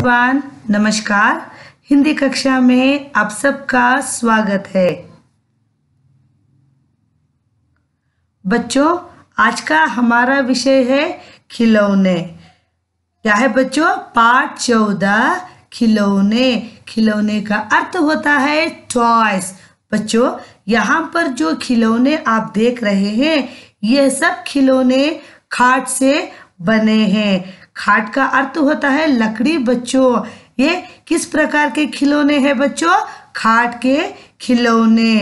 Everyone नमस्कार हिंदी कक्षा में आप सबका स्वागत है बच्चों आज का हमारा विषय है खिलौने क्या है बच्चों पार्ट चौदह खिलौने खिलौने का अर्थ होता है टॉयस बच्चों यहाँ पर जो खिलौने आप देख रहे हैं ये सब खिलौने खाट से बने हैं खाट का अर्थ होता है लकड़ी बच्चों ये किस प्रकार के खिलौने हैं बच्चों खाट के खिलौने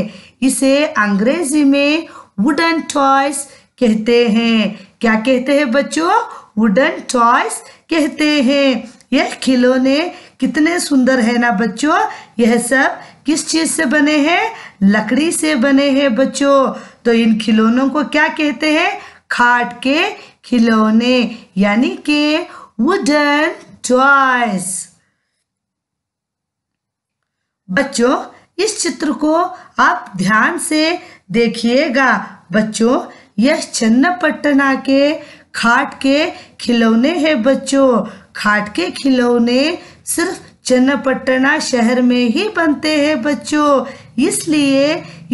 इसे अंग्रेजी में वुडन टॉयस कहते हैं क्या कहते हैं बच्चों वुडन टॉयस कहते हैं यह खिलौने कितने सुंदर है ना बच्चों यह सब किस चीज से बने हैं लकड़ी से बने हैं बच्चों तो इन खिलौनों को क्या कहते हैं खाट के खिलौने यानी के वुडन टॉयज बच्चों इस चित्र को आप ध्यान से देखिएगा बच्चों यह चन्नपट्टना के खाट के खिलौने हैं बच्चों खाट के खिलौने सिर्फ चन्नपट्टना शहर में ही बनते हैं बच्चों इसलिए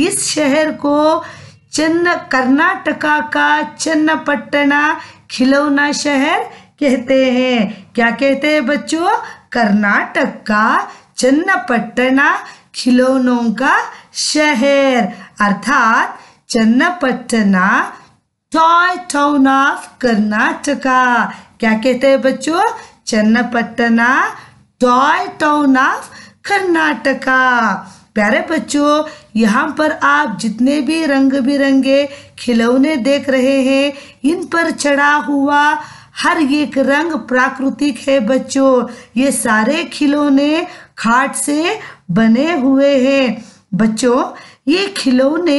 इस शहर को चन्न कर्नाटका का चन्नपट्टना खिलौना शहर कहते हैं क्या कहते हैं बच्चों कर्नाटक का पट्टना खिलौनों का शहर अर्थात Channapatna toy town of Karnataka क्या कहते हैं बच्चों Channapatna toy town of Karnataka प्यारे बच्चों यहाँ पर आप जितने भी रंग बिरंगे खिलौने देख रहे हैं इन पर चढ़ा हुआ हर एक रंग प्राकृतिक है बच्चों ये सारे खिलौने खाट से बने हुए हैं बच्चों ये खिलौने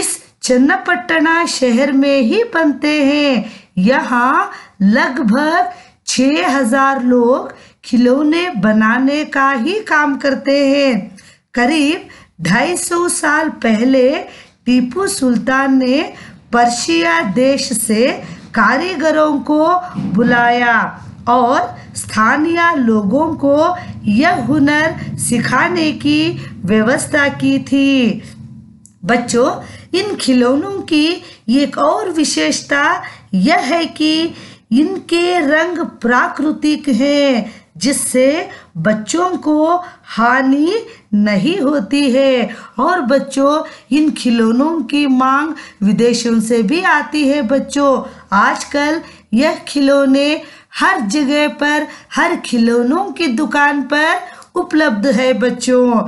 इस चन्नपट्टना शहर में ही बनते हैं यहाँ लगभग छ हजार लोग खिलौने बनाने का ही काम करते हैं करीब 250 साल पहले टीपू सुल्तान ने पर्शिया देश से कारीगरों को बुलाया और स्थानीय लोगों को यह हुनर सिखाने की व्यवस्था की थी बच्चों इन खिलौनों की एक और विशेषता यह है कि इनके रंग प्राकृतिक हैं जिससे बच्चों को हानि नहीं होती है और बच्चों इन खिलौनों की मांग विदेशों से भी आती है बच्चों आजकल यह खिलौने हर जगह पर हर खिलौनों की दुकान पर उपलब्ध है बच्चों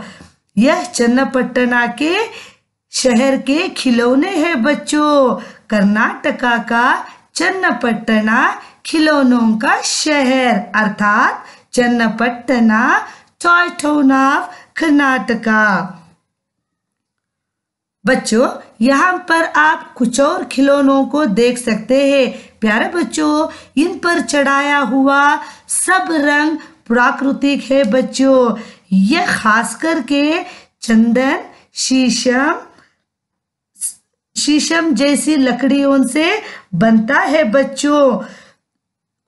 यह चन्नपट्टना के शहर के खिलौने हैं बच्चों कर्नाटका का चन्नपट्टना खिलौनों का शहर अर्थात Channapatna toy town of Karnataka बच्चों यहाँ पर आप कुछ और खिलौनों को देख सकते हैं प्यारे बच्चों इन पर चढ़ाया हुआ सब रंग प्राकृतिक है बच्चों यह खास करके चंदन शीशम शीशम जैसी लकड़ियों से बनता है बच्चों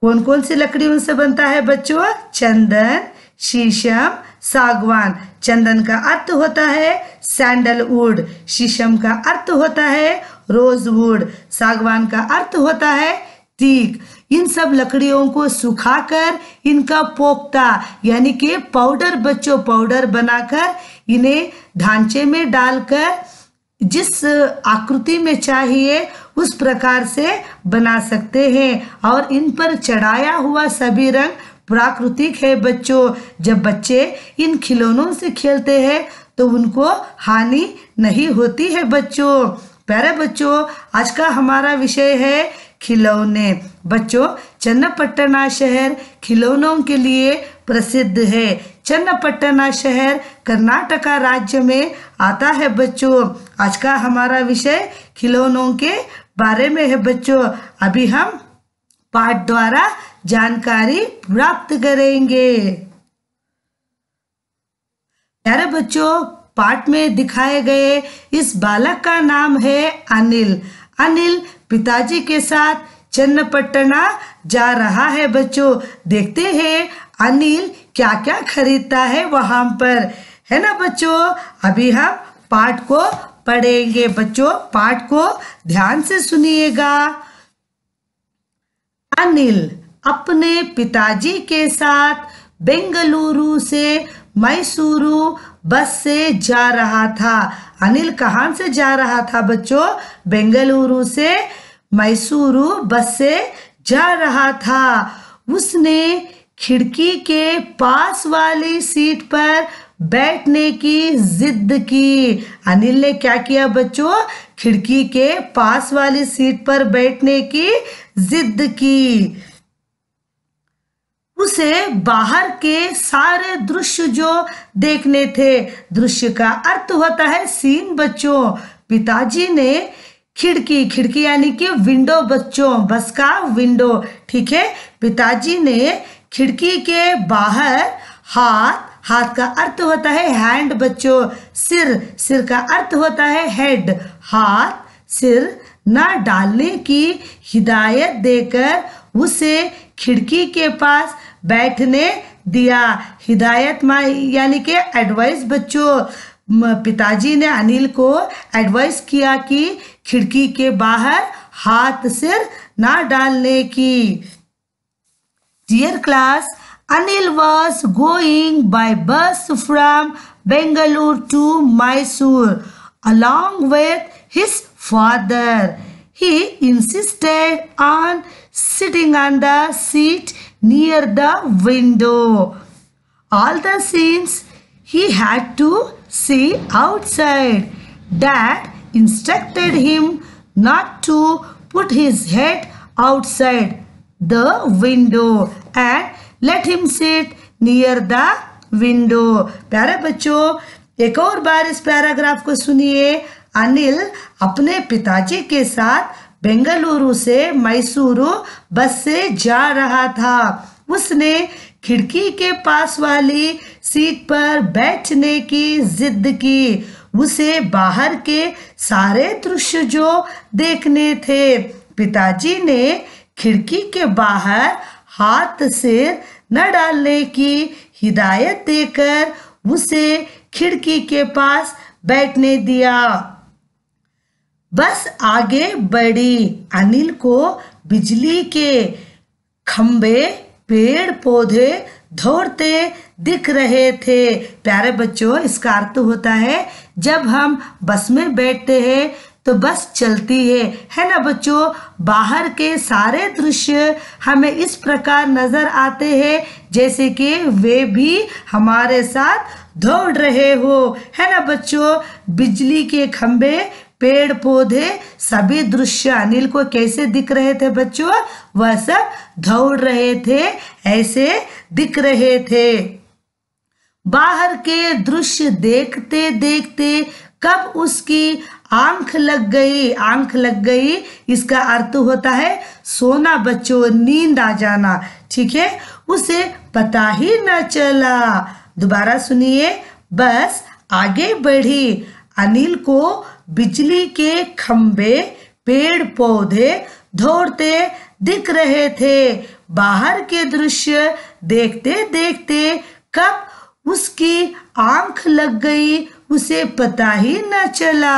कौन कौन सी लकड़ियों से बनता है बच्चों चंदन शीशम सागवान चंदन का अर्थ होता है सैंडलवुड शीशम का अर्थ होता है रोजवुड सागवान का अर्थ होता है तीक इन सब लकड़ियों को सुखाकर इनका पोख्ता यानी कि पाउडर बच्चों पाउडर बनाकर इन्हें ढांचे में डालकर जिस आकृति में चाहिए उस प्रकार से बना सकते हैं और इन पर चढ़ाया हुआ सभी रंग प्राकृतिक है बच्चों जब बच्चे इन खिलौनों से खेलते हैं तो उनको हानि नहीं होती है बच्चों प्यारे बच्चों आज का हमारा विषय है खिलौने बच्चों चन्नपट्टना शहर खिलौनों के लिए प्रसिद्ध है चन्नपट्टना शहर कर्नाटका राज्य में आता है बच्चों आज का हमारा विषय खिलौनों के बारे में है बच्चों अभी हम पाठ द्वारा जानकारी प्राप्त करेंगे प्यारे बच्चों पाठ में दिखाए गए इस बालक का नाम है अनिल अनिल पिताजी के साथ चन्नपट्टना जा रहा है बच्चों देखते हैं अनिल क्या क्या खरीदता है वहां पर है ना बच्चों अभी हम पाठ को पढ़ेंगे बच्चों पाठ को ध्यान से सुनिएगा अनिल अपने पिताजी के साथ बेंगलुरु से मैसूरू बस से जा रहा था अनिल कहाँ से जा रहा था बच्चों बेंगलुरु से मैसूरू बस से जा रहा था उसने खिड़की के पास वाली सीट पर बैठने की जिद की अनिल ने क्या किया बच्चों खिड़की के पास वाली सीट पर बैठने की जिद की उसे बाहर के सारे दृश्य जो देखने थे दृश्य का अर्थ होता है सीन बच्चों पिताजी ने खिड़की खिड़की यानी कि विंडो बच्चों बस का विंडो ठीक है पिताजी ने खिड़की के बाहर हाथ हाथ का अर्थ होता है हैंड बच्चों सिर सिर का अर्थ होता है हेड हाथ सिर न डालने की हिदायत देकर उसे खिड़की के पास बैठने दिया हिदायत माँ यानी कि एडवाइस बच्चों पिताजी ने अनिल को एडवाइस किया कि खिड़की के बाहर हाथ सिर ना डालने की Dear class, Anil was going by bus from Bengaluru to Mysore along with his father. He insisted on sitting on the seat near the window. All the scenes he had to see outside. Dad instructed him not to put his head outside the window and let him set near the window प्यारे बच्चों एक और बार इस paragraph को सुनिए अनिल अपने पिताजी के साथ बेंगलुरु से मैसूरू बस से जा रहा था उसने खिड़की के पास वाली सीट पर बैठने की जिद की उसे बाहर के सारे दृश्य जो देखने थे पिताजी ने खिड़की के बाहर हाथ से न डालने की हिदायत देकर उसे खिड़की के पास बैठने दिया बस आगे बढ़ी अनिल को बिजली के खंबे पेड़ पौधे दौड़ते दिख रहे थे प्यारे बच्चों इसका अर्थ होता है जब हम बस में बैठते हैं तो बस चलती है है ना बच्चों बाहर के सारे दृश्य हमें इस प्रकार नज़र आते हैं जैसे कि वे भी हमारे साथ दौड़ रहे हो है ना बच्चों बिजली के खंभे पेड़ पौधे सभी दृश्य अनिल को कैसे दिख रहे थे बच्चों वह सब दौड़ रहे थे ऐसे दिख रहे थे बाहर के दृश्य देखते देखते कब उसकी आंख लग गई आंख लग गई इसका अर्थ होता है सोना बच्चों नींद आ जाना ठीक है उसे पता ही न चला दोबारा सुनिए बस आगे बढ़ी अनिल को बिजली के खंबे पेड़ पौधे दौड़ते दिख रहे थे बाहर के दृश्य देखते देखते कब उसकी आंख लग गई उसे पता ही न चला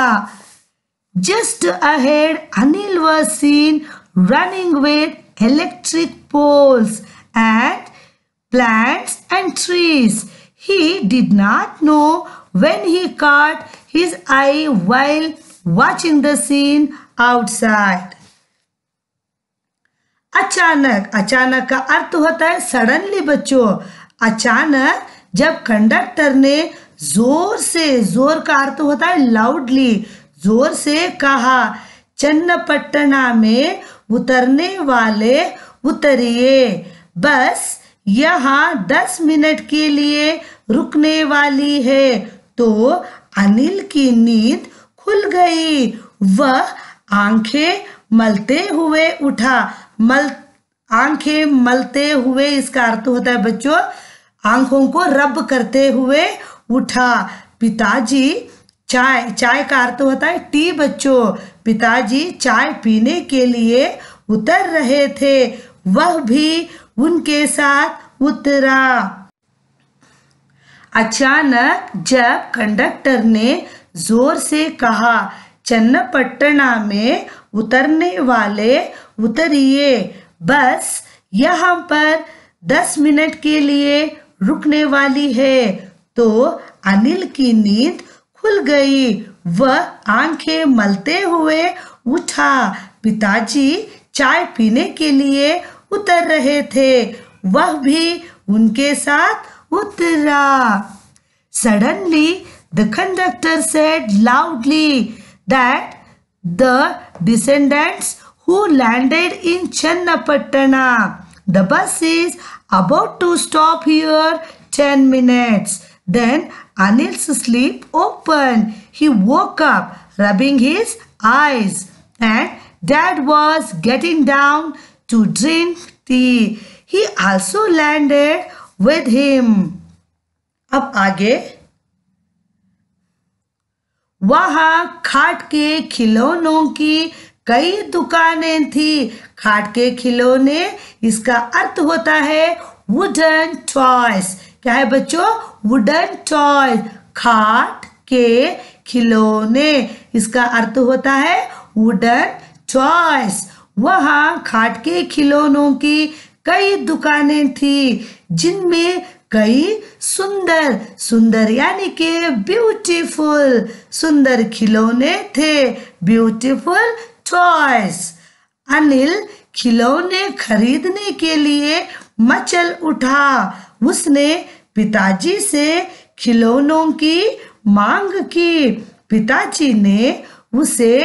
Just ahead, Anil was seen running with electric poles and plants and trees. He did not know when he caught his eye while watching the scene outside. अचानक अचानक का अर्थ होता है सडनली बच्चों अचानक जब कंडक्टर ने जोर से जोर का अर्थ होता है लाउडली जोर से कहा चन्नपट्टना में उतरने वाले उतरिए बस यहाँ दस मिनट के लिए रुकने वाली है तो अनिल की नींद खुल गई वह आंखें मलते हुए उठा मल आंखें मलते हुए इसका अर्थ होता है बच्चों आंखों को रब करते हुए उठा पिताजी चाय चाय का अर्थ होता है टी बच्चों पिताजी चाय पीने के लिए उतर रहे थे वह भी उनके साथ उतरा अचानक जब कंडक्टर ने जोर से कहा चन्नपट्टना में उतरने वाले उतरिए बस यहाँ पर दस मिनट के लिए रुकने वाली है तो अनिल की नींद खुल गई वह आंखें मलते हुए उठा पिताजी चाय पीने के लिए उतर रहे थे वह भी उनके साथ उतरा suddenly the conductor said loudly that the descendants who landed in Channapatna the bus is about to stop here ten minutes then Anil's sleep open. He woke up, rubbing his eyes, and Dad was getting down to drink tea. He also landed with him. अब आगे वहाँ खाट के खिलौनों की कई दुकानें थी खाट के खिलौने इसका अर्थ होता है वुडन टॉयस क्या है बच्चों वुडन टॉय खाट के खिलौने इसका अर्थ होता है वुडन टॉयस वहाँ खाट के खिलौनों की कई दुकानें थी जिनमें कई सुंदर सुंदर यानी के ब्यूटीफुल सुंदर खिलौने थे ब्यूटीफुल टॉयस अनिल खिलौने खरीदने के लिए मचल उठा उसने पिताजी से खिलौनों की मांग की पिताजी ने उसे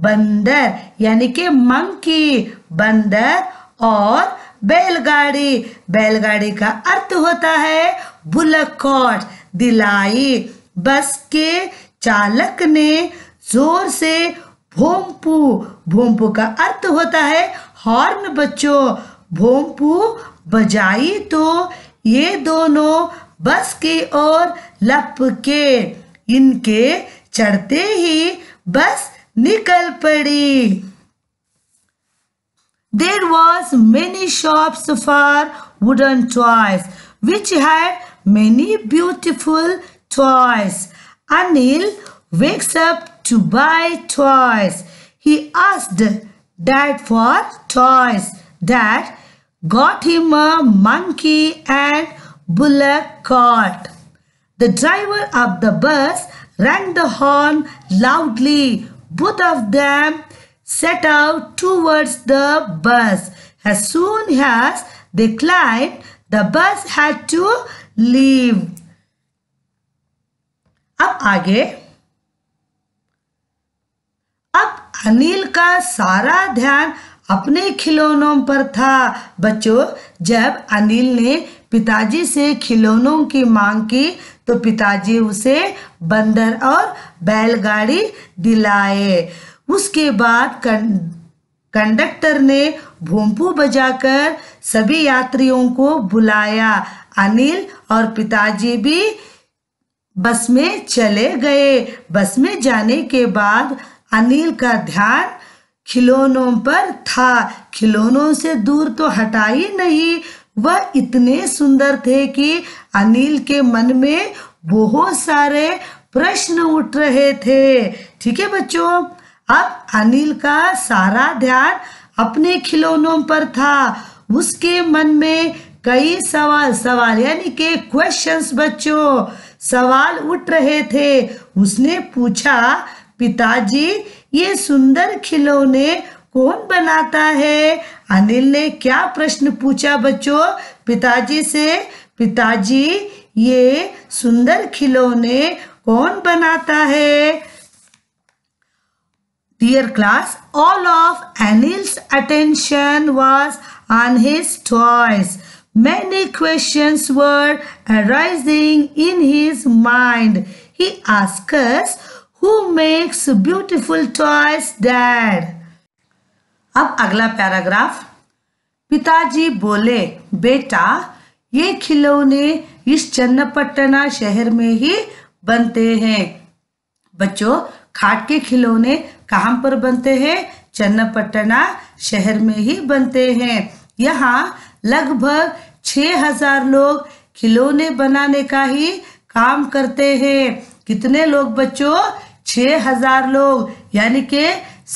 बंदर यानी कि मंकी बंदर और बैलगाड़ी बैलगाड़ी का अर्थ होता है बुलकॉट दिलाई बस के चालक ने जोर से भोंपू भोंपू का अर्थ होता है हॉर्न बच्चों भोंपू बजाई तो ये दोनों बस के और लप के इनके चढ़ते ही बस निकल पड़ी there was many shop for wooden toys which had many beautiful toys Anil wakes up to buy toys. He asked dad for toys. Dad, got him a monkey and bullock cart. The driver of the bus rang the horn loudly. Both of them set out towards the bus. As soon as they climbed, the bus had to leave. अब आगे अब अनिल का सारा ध्यान अपने खिलौनों पर था बच्चों जब अनिल ने पिताजी से खिलौनों की मांग की तो पिताजी उसे बंदर और बैलगाड़ी दिलाए उसके बाद कंडक्टर ने भूमपू बजाकर सभी यात्रियों को बुलाया अनिल और पिताजी भी बस में चले गए बस में जाने के बाद अनिल का ध्यान खिलौनों पर था खिलौनों से दूर तो हटा ही नहीं वह इतने सुंदर थे कि अनिल के मन में बहुत सारे प्रश्न उठ रहे थे ठीक है बच्चों अब अनिल का सारा ध्यान अपने खिलौनों पर था उसके मन में कई सवाल सवाल यानी के क्वेश्चंस बच्चों सवाल उठ रहे थे उसने पूछा पिताजी ये सुंदर खिलौने कौन बनाता है अनिल ने क्या प्रश्न पूछा बच्चों पिताजी से पिताजी ये सुंदर खिलौने कौन बनाता है dear class all of Anil's attention was on his toys many question word arising in his mind he asks Who makes beautiful toys, Dad? अब अगला पैराग्राफ पिताजी बोले बेटा ये खिलौने इस चन्नपट्टना शहर में ही बनते हैं बच्चों खाट के खिलौने कहाँ पर बनते हैं चन्नपट्टना शहर में ही बनते हैं यहाँ लगभग 6000 लोग खिलौने बनाने का ही काम करते हैं कितने लोग बच्चों छह हजार लोग यानी के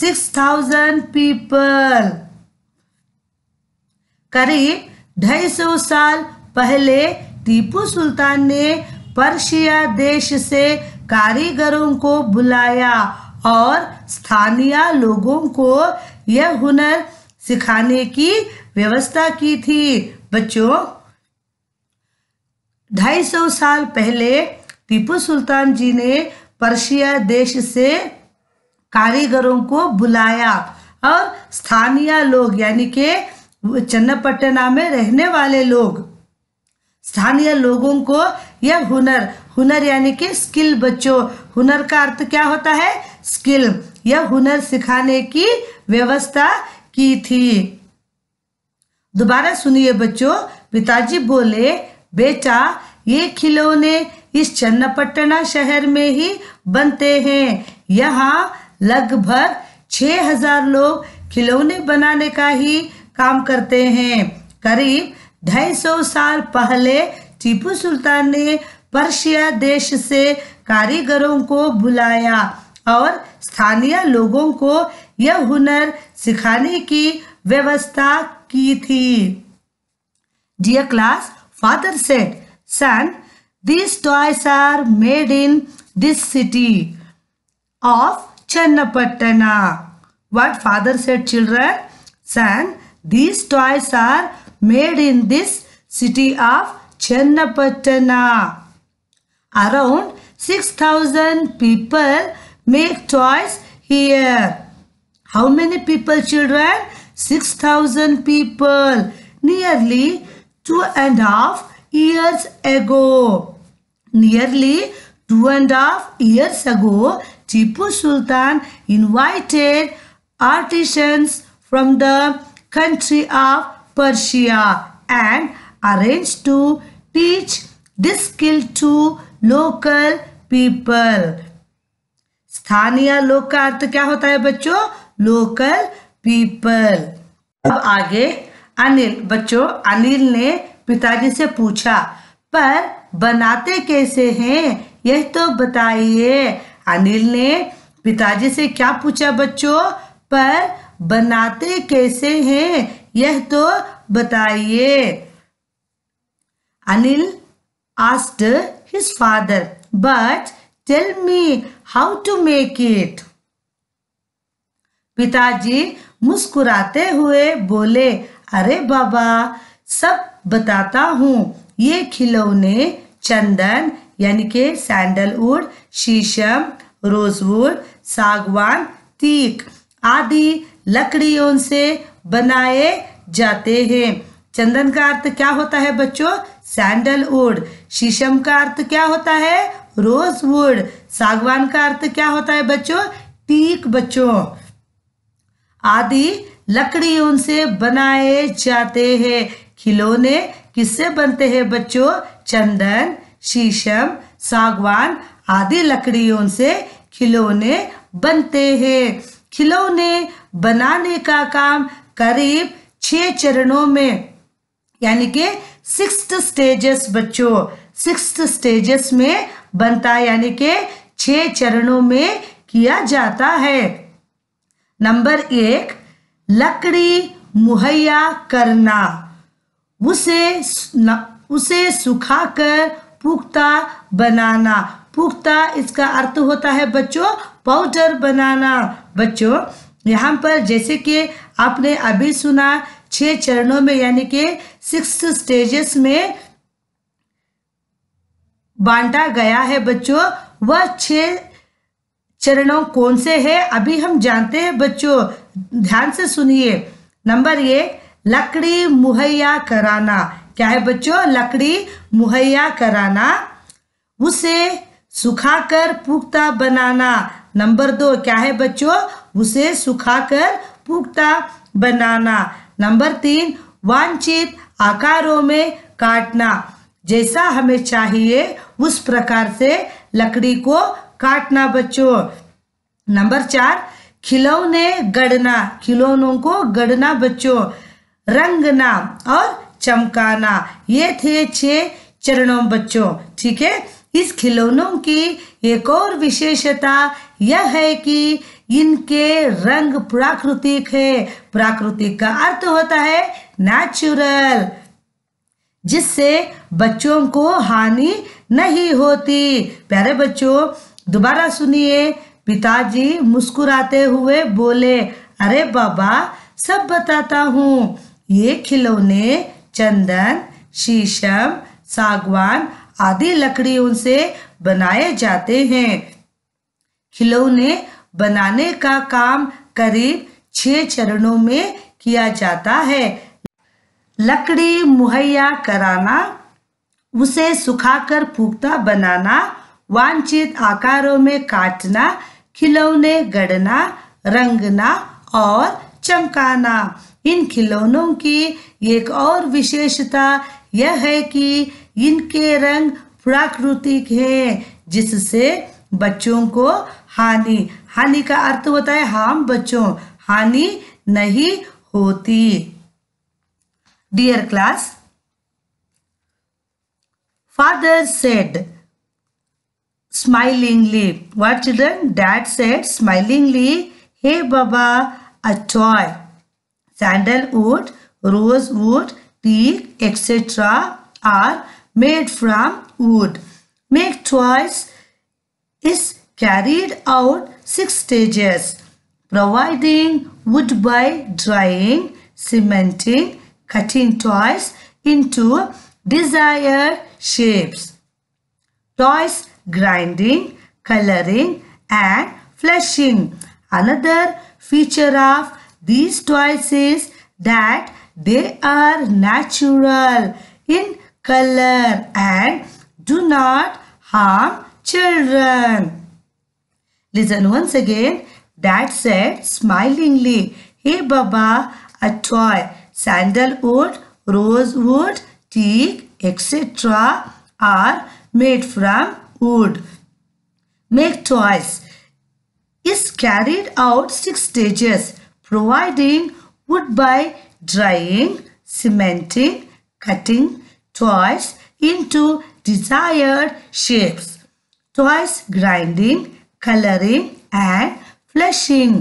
सिक्स थाउजेंड पीपल करीब ढाई सौ साल पहले टीपू सुल्तान ने पर्शिया देश से कारीगरों को बुलाया और स्थानीय लोगों को यह हुनर सिखाने की व्यवस्था की थी बच्चों ढाई सौ साल पहले टीपू सुल्तान जी ने पर्शिया देश से कारीगरों को बुलाया और स्थानीय लोग यानी के चन्नपट्टना में रहने वाले लोग स्थानीय लोगों को यह हुनर हुनर यानी कि स्किल बच्चों हुनर का अर्थ क्या होता है स्किल यह हुनर सिखाने की व्यवस्था की थी दोबारा सुनिए बच्चों पिताजी बोले बेटा ये खिलौने इस चन्नपट्टना शहर में ही बनते हैं यहाँ लगभग 6000 लोग खिलौने बनाने का ही काम करते हैं करीब 250 साल पहले टीपू सुल्तान ने पर्शिया देश से कारीगरों को बुलाया और स्थानीय लोगों को यह हुनर सिखाने की व्यवस्था की थी dear class father said son These toys are made in this city of Chennapatana. What father said children? Son, these toys are made in this city of Chennapatana. Around 6000 people make toys here. How many people children? 6000 people. Nearly two and a half years ago. Nearly two and a half years ago, Tipu Sultan invited artisans from the country of Persia and arranged to teach this skill to local people. स्थानीय लोक का अर्थ क्या होता है बच्चों local people अब आगे अनिल बच्चों अनिल ने पिताजी से पूछा पर बनाते कैसे हैं यह तो बताइए अनिल ने पिताजी से क्या पूछा बच्चों पर बनाते कैसे हैं यह तो बताइए Anil asked his father but tell me how to make it पिताजी मुस्कुराते हुए बोले अरे बाबा सब बताता हूँ ये खिलौने चंदन यानी के सैंडलवुड शीशम रोजवुड सागवान तीक आदि लकड़ियों से बनाए जाते हैं चंदन का अर्थ क्या होता है बच्चों सैंडलवुड शीशम का अर्थ क्या होता है रोजवुड सागवान का अर्थ क्या होता है बच्चों टीक बच्चों आदि लकड़ियों से बनाए जाते हैं खिलौने किससे बनते हैं बच्चों चंदन शीशम सागवान आदि लकड़ियों से खिलौने बनते हैं खिलौने बनाने का काम करीब छः चरणों में यानी कि सिक्स स्टेजेस बच्चों सिक्स स्टेजेस में बनता है यानी कि छ चरणों में किया जाता है नंबर एक लकड़ी मुहैया करना उसे उसे कर पुख्ता बनाना पुख्ता इसका अर्थ होता है बच्चों पाउडर बनाना बच्चों यहाँ पर जैसे कि आपने अभी सुना छह चरणों में यानी कि सिक्स स्टेजेस में बांटा गया है बच्चों वह छह चरणों कौन से हैं अभी हम जानते हैं बच्चों ध्यान से सुनिए नंबर एक लकड़ी मुहैया कराना क्या है बच्चों लकड़ी मुहैया कराना उसे सुखाकर पुख्ता बनाना नंबर दो क्या है बच्चों उसे सुखाकर पुख्ता बनाना नंबर तीन वांछित आकारों में काटना जैसा हमें चाहिए उस प्रकार से लकड़ी को काटना बच्चों नंबर चार खिलौने गढ़ना खिलौनों को गढ़ना बच्चों रंगना और चमकाना ये थे छह चरणों बच्चों ठीक है इस खिलौनों की एक और विशेषता यह है कि इनके रंग प्राकृतिक है प्राकृतिक का अर्थ होता है नेचुरल जिससे बच्चों को हानि नहीं होती प्यारे बच्चों दोबारा सुनिए पिताजी मुस्कुराते हुए बोले अरे बाबा सब बताता हूँ ये खिलौने चंदन शीशम सागवान आदि लकड़ियों से बनाए जाते हैं खिलौने बनाने का काम करीब छह चरणों में किया जाता है लकड़ी मुहैया कराना उसे सुखाकर पुख्ता बनाना वांछित आकारों में काटना खिलौने गढ़ना रंगना और चमकाना इन खिलौनों की एक और विशेषता यह है कि इनके रंग प्राकृतिक है जिससे बच्चों को हानि हानि का अर्थ होता है हम बच्चों हानि नहीं होती dear class father said smilingly what children dad said smilingly hey बाबा a toy Sandalwood, rosewood, teak, etc. are made from wood. Make choice is carried out six stages providing wood by drying, cementing, cutting toys into desired shapes. Toys grinding, coloring and fleshing. Another feature of these toys says that they are natural in color and do not harm children. Listen once again. Dad said smilingly, Hey Baba, a toy, sandalwood, rosewood, teak, etc. are made from wood. Make toys is carried out six stages providing wood by drying, cementing, cutting toys into desired shapes. Toys grinding, coloring and fleshing.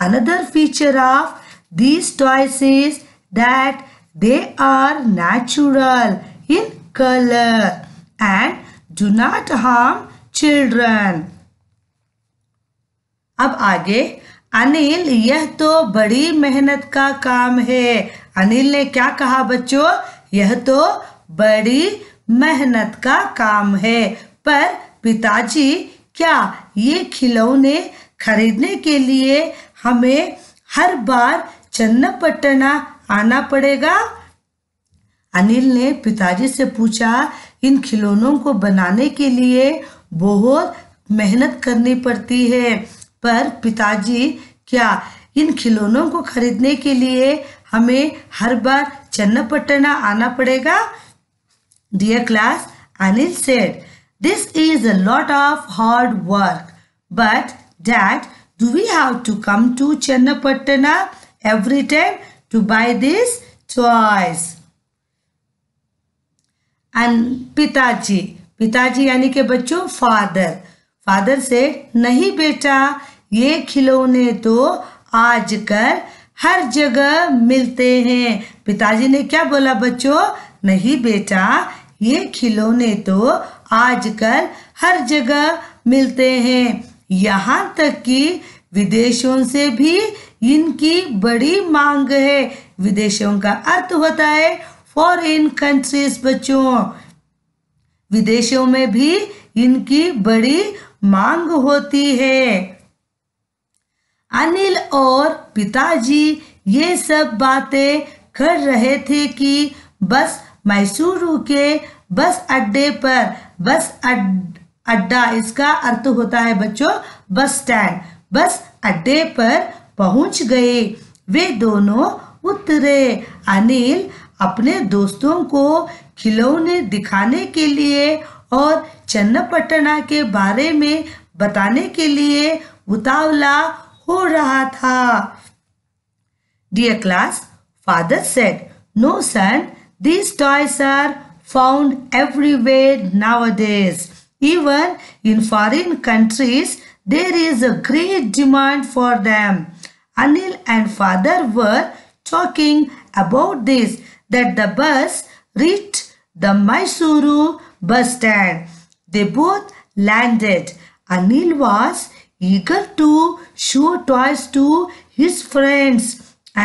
Another feature of these toys is that they are natural in color and do not harm children. अब आगे अनिल यह तो बड़ी मेहनत का काम है अनिल ने क्या कहा बच्चों यह तो बड़ी मेहनत का काम है पर पिताजी क्या ये खिलौने खरीदने के लिए हमें हर बार चन्नपट्टना आना पड़ेगा अनिल ने पिताजी से पूछा इन खिलौनों को बनाने के लिए बहुत मेहनत करनी पड़ती है पर पिताजी क्या इन खिलौनों को खरीदने के लिए हमें हर बार चन्नपट्टना आना पड़ेगा dear class Anil said this is a lot of hard work but that do we have to come to Chennapattana every time to buy this choice and पिताजी पिताजी यानी के बच्चों फादर फादर से नहीं बेटा ये खिलौने तो आजकल हर जगह मिलते हैं पिताजी ने क्या बोला बच्चों नहीं बेटा ये खिलौने तो आजकल हर जगह मिलते हैं यहाँ तक कि विदेशों से भी इनकी बड़ी मांग है विदेशों का अर्थ होता है फॉरेन कंट्रीज बच्चों विदेशों में भी इनकी बड़ी मांग होती है अनिल और पिताजी ये सब बातें कर रहे थे कि बस मैसूर के बस अड्डे पर बस अड्डा इसका अर्थ होता है बच्चों बस स्टैंड बस अड्डे पर पहुंच गए वे दोनों उतरे अनिल अपने दोस्तों को खिलौने दिखाने के लिए और चन्नपटना के बारे में बताने के लिए उतावला हो रहा था dear class father said no son these found everywhere nowadays. Even in foreign countries, there is a great demand for them. Anil and father were talking about this that the bus reached the Mysuru bus stand. They both landed. Anil was eager to show toys to his friends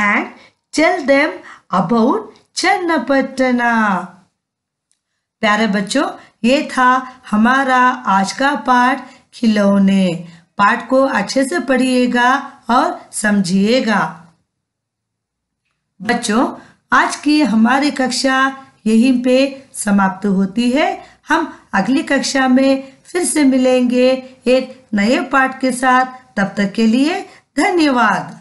and tell them about Channapatna प्यारे बच्चों ये था हमारा आज का पाठ खिलौने पाठ को अच्छे से पढ़िएगा और समझिएगा बच्चों आज की हमारी कक्षा यहीं पे समाप्त होती है हम अगली कक्षा में फिर से मिलेंगे एक नए पाठ के साथ तब तक के लिए धन्यवाद